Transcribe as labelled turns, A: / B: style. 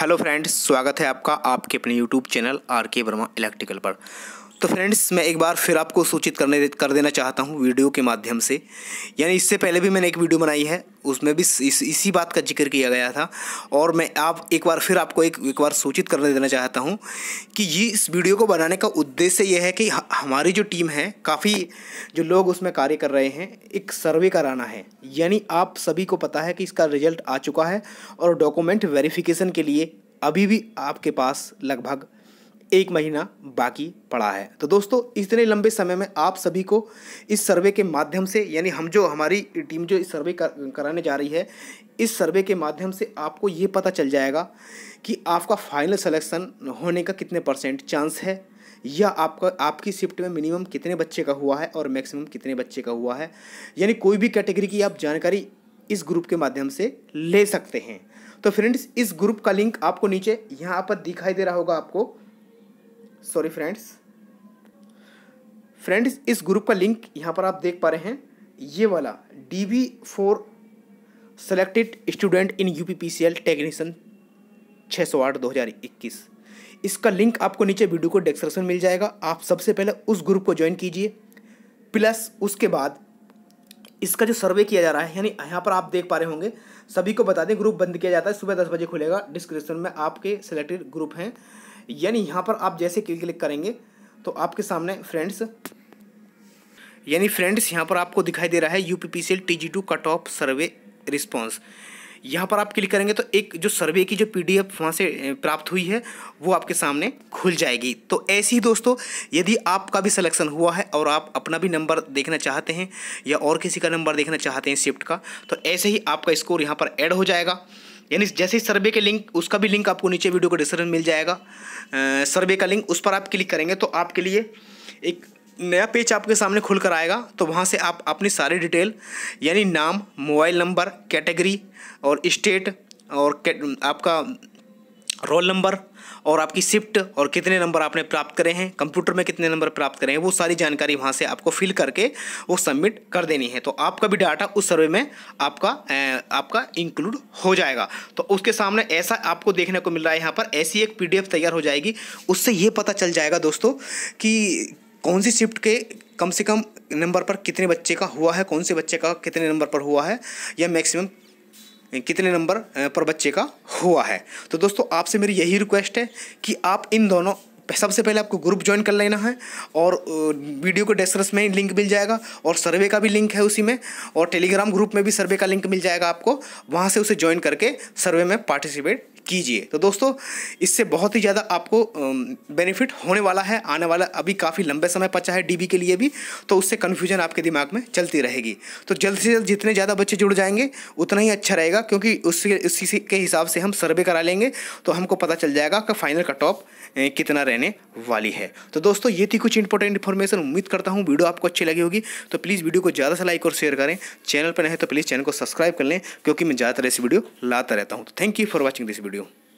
A: Hello friends स्वागत है आपका आपके अपने यूट्यूब चैनल आर के वर्मा इलेक्ट्रिकल पर तो फ्रेंड्स मैं एक बार फिर आपको सूचित करने कर देना चाहता हूँ वीडियो के माध्यम से यानी इससे पहले भी मैंने एक वीडियो बनाई है उसमें भी इस, इसी बात का जिक्र किया गया था और मैं आप एक बार फिर आपको एक एक बार सूचित करने देना चाहता हूँ कि ये इस वीडियो को बनाने का उद्देश्य यह है कि हमारी जो टीम है काफ़ी जो लोग उसमें कार्य कर रहे हैं एक सर्वे कराना है यानी आप सभी को पता है कि इसका रिजल्ट आ चुका है और डॉक्यूमेंट वेरिफिकेशन के लिए अभी भी आपके पास लगभग एक महीना बाकी पड़ा है तो दोस्तों इतने लंबे समय में आप सभी को इस सर्वे के माध्यम से यानी हम जो हमारी टीम जो इस सर्वे कर, कराने जा रही है इस सर्वे के माध्यम से आपको ये पता चल जाएगा कि आपका फाइनल सिलेक्शन होने का कितने परसेंट चांस है या आपका आपकी शिफ्ट में मिनिमम कितने बच्चे का हुआ है और मैक्सिमम कितने बच्चे का हुआ है यानी कोई भी कैटेगरी की आप जानकारी इस ग्रुप के माध्यम से ले सकते हैं तो फ्रेंड्स इस ग्रुप का लिंक आपको नीचे यहाँ पर दिखाई दे रहा होगा आपको सॉरी फ्रेंड्स फ्रेंड्स इस ग्रुप का लिंक यहाँ पर आप देख पा रहे हैं ये वाला D B four selected student in U P P C L technician छः सौ आठ दो हज़ार इक्कीस इसका लिंक आपको नीचे वीडियो को डिस्क्रिप्शन मिल जाएगा आप सबसे पहले उस ग्रुप को ज्वाइन कीजिए प्लस उसके बाद इसका जो सर्वे किया जा रहा है यानी यहाँ पर आप देख पा रहे होंगे सभी को बता दें ग्रुप बंद किया जाता है सुबह दस बजे खुलेगा डिस्क्रिप्शन में आपके सेलेक्टेड ग्रुप हैं यानी यहाँ पर आप जैसे क्लिक करेंगे तो आपके सामने फ्रेंड्स यानी फ्रेंड्स यहाँ पर आपको दिखाई दे रहा है U P P C L T G two cut off survey response यहाँ पर आप क्लिक करेंगे तो एक जो सर्वे की जो पी डी एफ वहाँ से प्राप्त हुई है वो आपके सामने खुल जाएगी तो ऐसे ही दोस्तों यदि आपका भी सिलेक्शन हुआ है और आप अपना भी नंबर देखना चाहते हैं या और किसी का नंबर देखना चाहते हैं शिफ्ट का तो ऐसे ही आपका स्कोर यहाँ पर ऐड हो जाएगा यानी जैसे ही सर्वे के लिंक उसका भी लिंक आपको नीचे वीडियो को डिस्क्रिप्शन मिल जाएगा सर्वे का लिंक उस पर आप क्लिक करेंगे तो आपके लिए एक नया पेज आपके सामने खुल कर आएगा तो वहाँ से आप अपनी सारी डिटेल यानी नाम मोबाइल नंबर कैटेगरी और स्टेट और आपका रोल नंबर और आपकी शिफ्ट और कितने नंबर आपने प्राप्त करे हैं कंप्यूटर में कितने नंबर प्राप्त करे हैं वो सारी जानकारी वहाँ से आपको फिल करके वो सबमिट कर देनी है तो आपका भी डाटा उस सर्वे में आपका आपका इंक्लूड हो जाएगा तो उसके सामने ऐसा आपको देखने को मिल रहा है यहाँ पर ऐसी एक पी तैयार हो जाएगी उससे ये पता चल जाएगा दोस्तों कि कौन सी शिफ्ट के कम से कम नंबर पर कितने बच्चे का हुआ है कौन से बच्चे का कितने नंबर पर हुआ है या मैक्सिमम कितने नंबर पर बच्चे का हुआ है तो दोस्तों आपसे मेरी यही रिक्वेस्ट है कि आप इन दोनों सबसे पहले आपको ग्रुप ज्वाइन कर लेना है और वीडियो को डेस्क्रिप्स में लिंक मिल जाएगा और सर्वे का भी लिंक है उसी में और टेलीग्राम ग्रुप में भी सर्वे का लिंक मिल जाएगा आपको वहाँ से उसे ज्वाइन करके सर्वे में पार्टिसिपेट कीजिए तो दोस्तों इससे बहुत ही ज़्यादा आपको बेनिफिट होने वाला है आने वाला अभी काफ़ी लंबे समय पचा है डी के लिए भी तो उससे कन्फ्यूजन आपके दिमाग में चलती रहेगी तो जल्द से जल्द जितने ज़्यादा बच्चे जुड़ जाएंगे उतना ही अच्छा रहेगा क्योंकि उसके उसी के हिसाब से हम सर्वे करा लेंगे तो हमको पता चल जाएगा कि फाइनल का टॉप कितना रहने वाली है तो दोस्तों ये थी कुछ इंपॉर्टेंट इन्फॉर्मेशन उम्मीद करता हूँ वीडियो आपको अच्छी लगी होगी तो प्लीज़ वीडियो को ज़्यादा से लाइक और शेयर करें चैनल पर नहीं तो प्लीज़ चैनल को सब्सक्राइब कर लें क्योंकि मैं ज़्यादातर ऐसी वीडियो लाता रहता हूँ तो thank you for watching this video you.